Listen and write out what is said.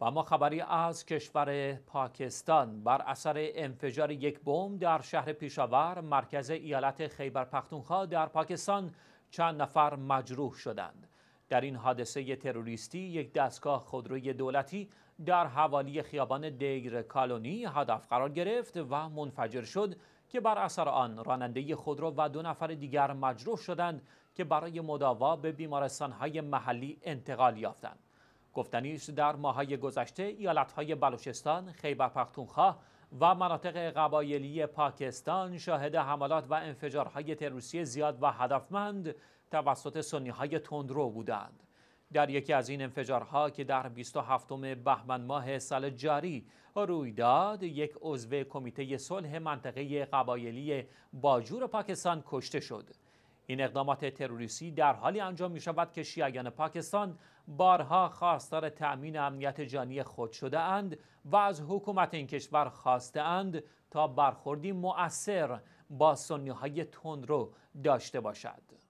و خبری از کشور پاکستان بر اثر انفجار یک بمب در شهر پیشاور مرکز ایالت خیبر پختونخوا در پاکستان چند نفر مجروح شدند در این حادثه تروریستی یک دستگاه خودروی دولتی در حوالی خیابان دیگر کالونی هدف قرار گرفت و منفجر شد که بر اثر آن راننده خودرو و دو نفر دیگر مجروح شدند که برای مداوا به بیمارستان های محلی انتقال یافتند گفتنی است در ماهای گذشته ایالتهای بلوچستان، خیبر پختونخوا و مناطق قبایلی پاکستان شاهد حملات و انفجارهای تروریستی زیاد و هدفمند توسط سنیهای تندرو بودند. در یکی از این انفجارها که در 27 بهمن ماه سال جاری روی داد یک عضو کمیته صلح منطقه قبایلی باجور پاکستان کشته شد. این اقدامات تروریستی در حالی انجام می شود که شیعیان پاکستان بارها خواستار تأمین امنیت جانی خود شده اند و از حکومت این کشور خواسته اند تا برخوردی مؤثر با سنی های تندرو داشته باشد.